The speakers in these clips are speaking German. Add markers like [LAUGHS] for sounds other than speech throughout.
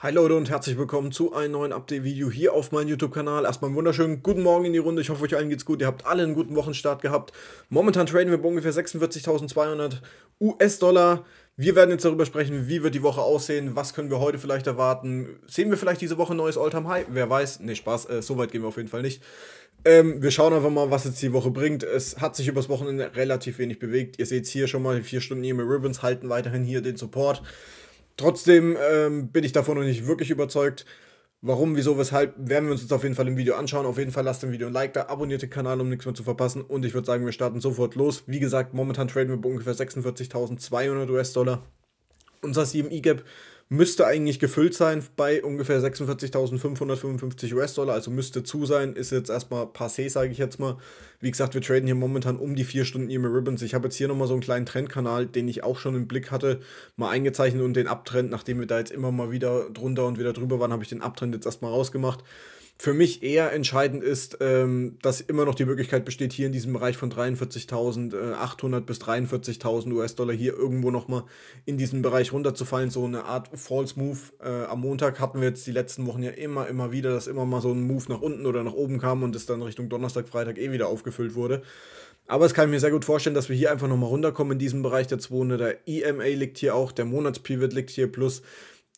Hi Leute und herzlich willkommen zu einem neuen Update-Video hier auf meinem YouTube-Kanal. Erstmal einen wunderschönen guten Morgen in die Runde. Ich hoffe, euch allen geht's gut. Ihr habt alle einen guten Wochenstart gehabt. Momentan traden wir bei ungefähr 46.200 US-Dollar. Wir werden jetzt darüber sprechen, wie wird die Woche aussehen, was können wir heute vielleicht erwarten. Sehen wir vielleicht diese Woche ein neues All-Time-High? Wer weiß. Nee, Spaß, äh, so weit gehen wir auf jeden Fall nicht. Ähm, wir schauen einfach mal, was jetzt die Woche bringt. Es hat sich übers Wochenende relativ wenig bewegt. Ihr seht hier schon mal, die 4 Stunden hier mit Ribbons halten weiterhin hier den Support. Trotzdem ähm, bin ich davon noch nicht wirklich überzeugt. Warum, wieso, weshalb, werden wir uns jetzt auf jeden Fall im Video anschauen. Auf jeden Fall lasst dem Video ein Like da, abonniert den Kanal, um nichts mehr zu verpassen. Und ich würde sagen, wir starten sofort los. Wie gesagt, momentan traden wir bei ungefähr 46.200 US-Dollar. Unser 7 E-Gap müsste eigentlich gefüllt sein bei ungefähr 46.555 US-Dollar, also müsste zu sein, ist jetzt erstmal passé, sage ich jetzt mal. Wie gesagt, wir traden hier momentan um die vier Stunden hier mit Ribbons. Ich habe jetzt hier nochmal so einen kleinen Trendkanal, den ich auch schon im Blick hatte, mal eingezeichnet und den Abtrend, nachdem wir da jetzt immer mal wieder drunter und wieder drüber waren, habe ich den Abtrend jetzt erstmal rausgemacht für mich eher entscheidend ist, ähm, dass immer noch die Möglichkeit besteht, hier in diesem Bereich von 43.800 äh, bis 43.000 US-Dollar hier irgendwo nochmal in diesen Bereich runterzufallen. So eine Art False Move. Äh, am Montag hatten wir jetzt die letzten Wochen ja immer, immer wieder, dass immer mal so ein Move nach unten oder nach oben kam und es dann Richtung Donnerstag, Freitag eh wieder aufgefüllt wurde. Aber es kann ich mir sehr gut vorstellen, dass wir hier einfach nochmal runterkommen in diesem Bereich der 200er. EMA liegt hier auch, der Monatspivot liegt hier plus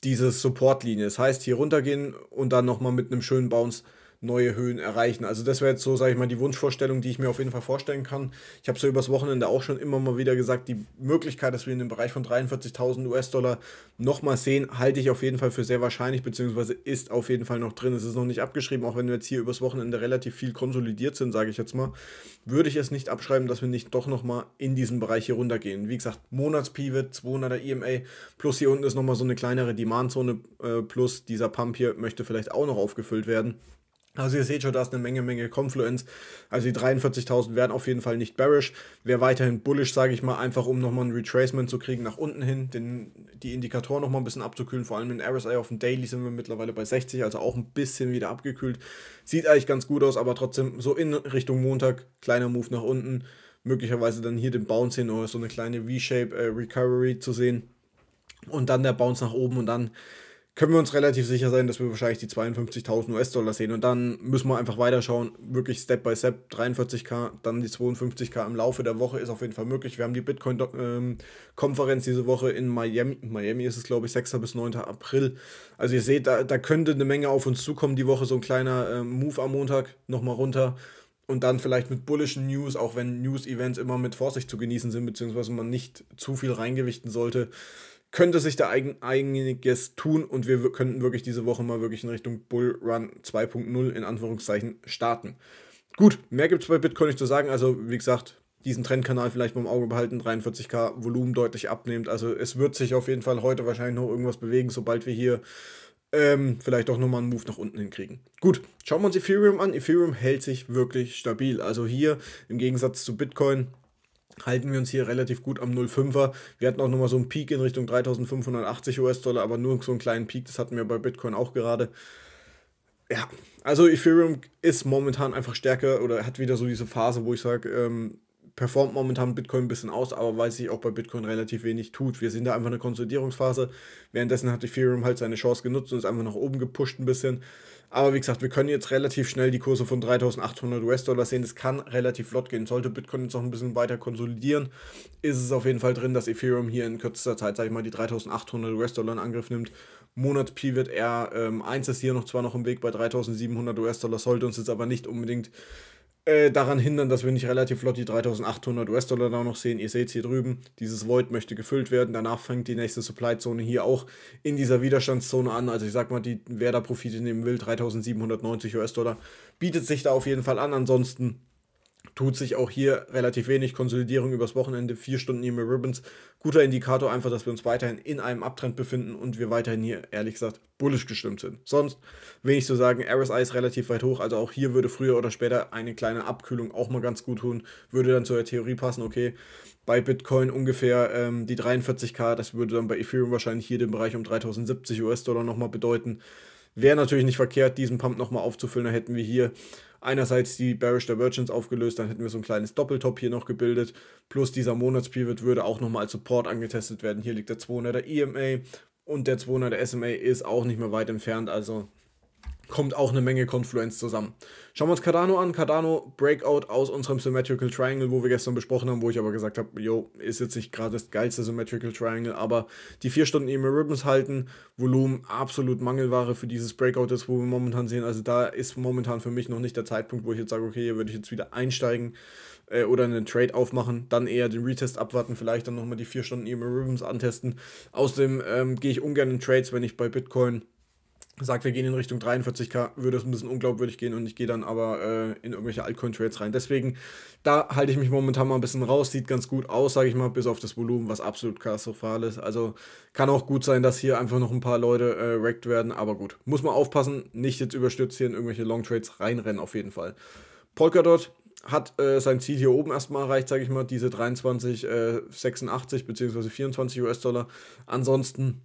diese Supportlinie. Das heißt, hier runtergehen und dann nochmal mit einem schönen Bounce neue Höhen erreichen. Also das wäre jetzt so, sage ich mal, die Wunschvorstellung, die ich mir auf jeden Fall vorstellen kann. Ich habe so übers Wochenende auch schon immer mal wieder gesagt, die Möglichkeit, dass wir in dem Bereich von 43.000 US-Dollar nochmal sehen, halte ich auf jeden Fall für sehr wahrscheinlich, beziehungsweise ist auf jeden Fall noch drin. Es ist noch nicht abgeschrieben, auch wenn wir jetzt hier übers Wochenende relativ viel konsolidiert sind, sage ich jetzt mal, würde ich es nicht abschreiben, dass wir nicht doch nochmal in diesen Bereich hier runtergehen. Wie gesagt, Monats-Pivot, 200er EMA, plus hier unten ist nochmal so eine kleinere Demandzone, äh, plus dieser Pump hier möchte vielleicht auch noch aufgefüllt werden. Also ihr seht schon, da ist eine Menge, Menge Confluence. Also die 43.000 werden auf jeden Fall nicht bearish. Wäre weiterhin bullish, sage ich mal, einfach um nochmal ein Retracement zu kriegen nach unten hin, den, die Indikatoren nochmal ein bisschen abzukühlen. Vor allem in RSI auf dem Daily sind wir mittlerweile bei 60, also auch ein bisschen wieder abgekühlt. Sieht eigentlich ganz gut aus, aber trotzdem so in Richtung Montag, kleiner Move nach unten. Möglicherweise dann hier den Bounce hin oder so eine kleine V-Shape äh, Recovery zu sehen. Und dann der Bounce nach oben und dann können wir uns relativ sicher sein, dass wir wahrscheinlich die 52.000 US-Dollar sehen. Und dann müssen wir einfach weiterschauen, wirklich Step by Step, 43k, dann die 52k im Laufe der Woche ist auf jeden Fall möglich. Wir haben die Bitcoin-Konferenz diese Woche in Miami. Miami ist es, glaube ich, 6. bis 9. April. Also ihr seht, da, da könnte eine Menge auf uns zukommen die Woche. So ein kleiner äh, Move am Montag nochmal runter. Und dann vielleicht mit bullischen News, auch wenn News-Events immer mit Vorsicht zu genießen sind, beziehungsweise man nicht zu viel reingewichten sollte könnte sich da einiges tun und wir könnten wirklich diese Woche mal wirklich in Richtung Bull Run 2.0 in Anführungszeichen starten. Gut, mehr gibt es bei Bitcoin nicht zu sagen. Also, wie gesagt, diesen Trendkanal vielleicht mal im Auge behalten, 43k Volumen deutlich abnimmt. Also es wird sich auf jeden Fall heute wahrscheinlich noch irgendwas bewegen, sobald wir hier ähm, vielleicht auch nochmal einen Move nach unten hinkriegen. Gut, schauen wir uns Ethereum an. Ethereum hält sich wirklich stabil. Also hier im Gegensatz zu Bitcoin halten wir uns hier relativ gut am 0,5er. Wir hatten auch nochmal so einen Peak in Richtung 3580 US-Dollar, aber nur so einen kleinen Peak, das hatten wir bei Bitcoin auch gerade. Ja, also Ethereum ist momentan einfach stärker oder hat wieder so diese Phase, wo ich sage, ähm, performt momentan Bitcoin ein bisschen aus, aber weil sich auch bei Bitcoin relativ wenig tut. Wir sind da einfach in einer Konsolidierungsphase. Währenddessen hat Ethereum halt seine Chance genutzt und ist einfach nach oben gepusht ein bisschen. Aber wie gesagt, wir können jetzt relativ schnell die Kurse von 3800 US-Dollar sehen. Das kann relativ flott gehen. Sollte Bitcoin jetzt noch ein bisschen weiter konsolidieren, ist es auf jeden Fall drin, dass Ethereum hier in kürzester Zeit, sag ich mal, die 3800 US-Dollar in Angriff nimmt. Monat pi wird eher ähm, 1 ist hier noch zwar noch im Weg bei 3700 US-Dollar, sollte uns jetzt aber nicht unbedingt äh, daran hindern, dass wir nicht relativ flott die 3800 US-Dollar da noch sehen. Ihr seht es hier drüben, dieses Void möchte gefüllt werden. Danach fängt die nächste Supply-Zone hier auch in dieser Widerstandszone an. Also ich sag mal, die, wer da Profite nehmen will, 3790 US-Dollar bietet sich da auf jeden Fall an. Ansonsten tut sich auch hier relativ wenig. Konsolidierung übers Wochenende, vier Stunden hier mit Ribbons. Guter Indikator einfach, dass wir uns weiterhin in einem Abtrend befinden und wir weiterhin hier, ehrlich gesagt, bullisch gestimmt sind. Sonst wenig zu sagen, RSI ist relativ weit hoch, also auch hier würde früher oder später eine kleine Abkühlung auch mal ganz gut tun. Würde dann zu der Theorie passen, okay, bei Bitcoin ungefähr ähm, die 43k, das würde dann bei Ethereum wahrscheinlich hier den Bereich um 3070 US-Dollar nochmal bedeuten. Wäre natürlich nicht verkehrt, diesen Pump nochmal aufzufüllen, da hätten wir hier einerseits die Bearish Divergence aufgelöst, dann hätten wir so ein kleines Doppeltop hier noch gebildet, plus dieser Monatspivot würde auch nochmal als Support angetestet werden. Hier liegt der 200er EMA und der 200er SMA ist auch nicht mehr weit entfernt, also kommt auch eine Menge Confluence zusammen. Schauen wir uns Cardano an. Cardano Breakout aus unserem Symmetrical Triangle, wo wir gestern besprochen haben, wo ich aber gesagt habe, jo, ist jetzt nicht gerade das geilste Symmetrical Triangle, aber die 4 Stunden EMA Ribbons halten, Volumen absolut Mangelware für dieses Breakout ist, wo wir momentan sehen. Also da ist momentan für mich noch nicht der Zeitpunkt, wo ich jetzt sage, okay, hier würde ich jetzt wieder einsteigen äh, oder einen Trade aufmachen, dann eher den Retest abwarten, vielleicht dann nochmal die 4 Stunden EMA Ribbons antesten. Außerdem ähm, gehe ich ungern in Trades, wenn ich bei Bitcoin sagt, wir gehen in Richtung 43k, würde es ein bisschen unglaubwürdig gehen und ich gehe dann aber äh, in irgendwelche Altcoin-Trades rein. Deswegen, da halte ich mich momentan mal ein bisschen raus, sieht ganz gut aus, sage ich mal, bis auf das Volumen, was absolut katastrophal ist. Also kann auch gut sein, dass hier einfach noch ein paar Leute äh, wrecked werden, aber gut, muss man aufpassen, nicht jetzt überstürzt hier in irgendwelche Long-Trades reinrennen auf jeden Fall. Polkadot hat äh, sein Ziel hier oben erstmal erreicht, sage ich mal, diese 23,86 äh, bzw. 24 US-Dollar. Ansonsten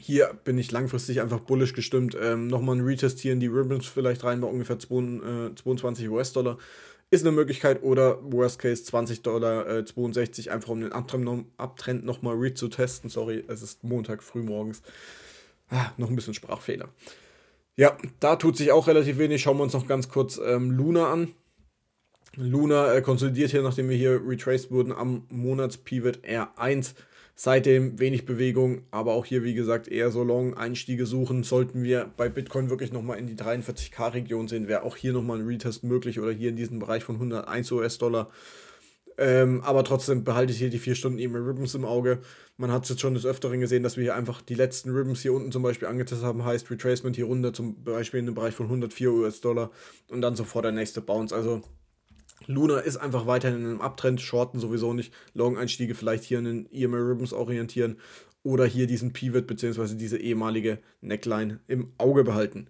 hier bin ich langfristig einfach bullish gestimmt. Ähm, Nochmal ein Retest hier in die Ribbons vielleicht rein bei ungefähr 22 äh, US-Dollar. Ist eine Möglichkeit oder Worst Case 20 Dollar äh, 62, einfach um den Abtrend, nochmal re zu testen. Sorry, es ist Montag früh morgens. Ah, noch ein bisschen Sprachfehler. Ja, da tut sich auch relativ wenig. Schauen wir uns noch ganz kurz ähm, Luna an. Luna äh, konsolidiert hier, nachdem wir hier retraced wurden, am Monatspivot R1. Seitdem wenig Bewegung, aber auch hier wie gesagt eher so Long-Einstiege suchen. Sollten wir bei Bitcoin wirklich nochmal in die 43k-Region sehen, wäre auch hier nochmal ein Retest möglich oder hier in diesem Bereich von 101 US-Dollar. Ähm, aber trotzdem behalte ich hier die 4 Stunden eben Ribbons im Auge. Man hat es jetzt schon des Öfteren gesehen, dass wir hier einfach die letzten Ribbons hier unten zum Beispiel angetestet haben, heißt Retracement hier runter, zum Beispiel in den Bereich von 104 US-Dollar und dann sofort der nächste Bounce. Also Luna ist einfach weiterhin in einem Abtrend, Shorten sowieso nicht, Long-Einstiege vielleicht hier in den EMA Ribbons orientieren oder hier diesen Pivot bzw. diese ehemalige Neckline im Auge behalten.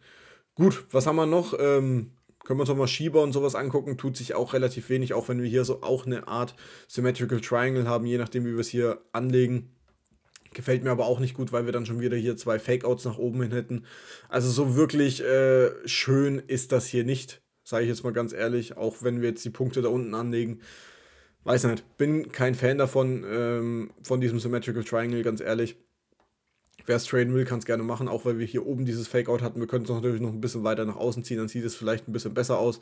Gut, was haben wir noch? Ähm, können wir uns auch mal Schieber und sowas angucken, tut sich auch relativ wenig, auch wenn wir hier so auch eine Art Symmetrical Triangle haben, je nachdem wie wir es hier anlegen. Gefällt mir aber auch nicht gut, weil wir dann schon wieder hier zwei Fakeouts nach oben hin hätten. Also so wirklich äh, schön ist das hier nicht sage ich jetzt mal ganz ehrlich, auch wenn wir jetzt die Punkte da unten anlegen. Weiß nicht, bin kein Fan davon, ähm, von diesem Symmetrical Triangle, ganz ehrlich. Wer es traden will, kann es gerne machen, auch weil wir hier oben dieses Fakeout hatten. Wir können es natürlich noch ein bisschen weiter nach außen ziehen, dann sieht es vielleicht ein bisschen besser aus.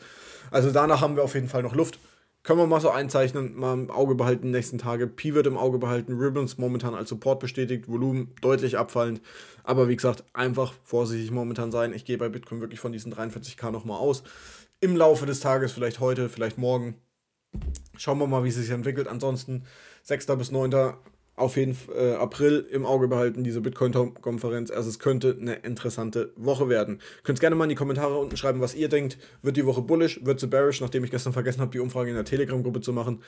Also danach haben wir auf jeden Fall noch Luft. Können wir mal so einzeichnen, mal im Auge behalten, nächsten Tage. P wird im Auge behalten, Ribbons momentan als Support bestätigt, Volumen deutlich abfallend. Aber wie gesagt, einfach vorsichtig momentan sein. Ich gehe bei Bitcoin wirklich von diesen 43k nochmal aus im Laufe des Tages, vielleicht heute, vielleicht morgen. Schauen wir mal, wie es sich entwickelt. Ansonsten 6. bis 9. auf jeden äh, April im Auge behalten, diese Bitcoin-Konferenz. Also es könnte eine interessante Woche werden. Könnt gerne mal in die Kommentare unten schreiben, was ihr denkt. Wird die Woche bullish? Wird sie bearish? Nachdem ich gestern vergessen habe, die Umfrage in der Telegram-Gruppe zu machen.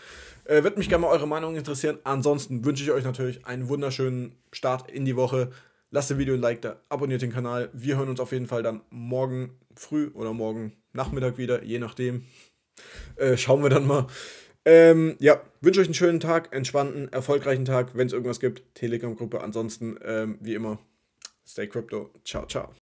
Äh, Wird mich gerne mal eure Meinung interessieren. Ansonsten wünsche ich euch natürlich einen wunderschönen Start in die Woche. Lasst dem Video ein Like da, abonniert den Kanal. Wir hören uns auf jeden Fall dann morgen früh oder morgen Nachmittag wieder, je nachdem. [LAUGHS] Äh, schauen wir dann mal. Ähm, ja, wünsche euch einen schönen Tag, entspannten, erfolgreichen Tag. Wenn es irgendwas gibt, Telegram-Gruppe. Ansonsten, ähm, wie immer, stay crypto. Ciao, ciao.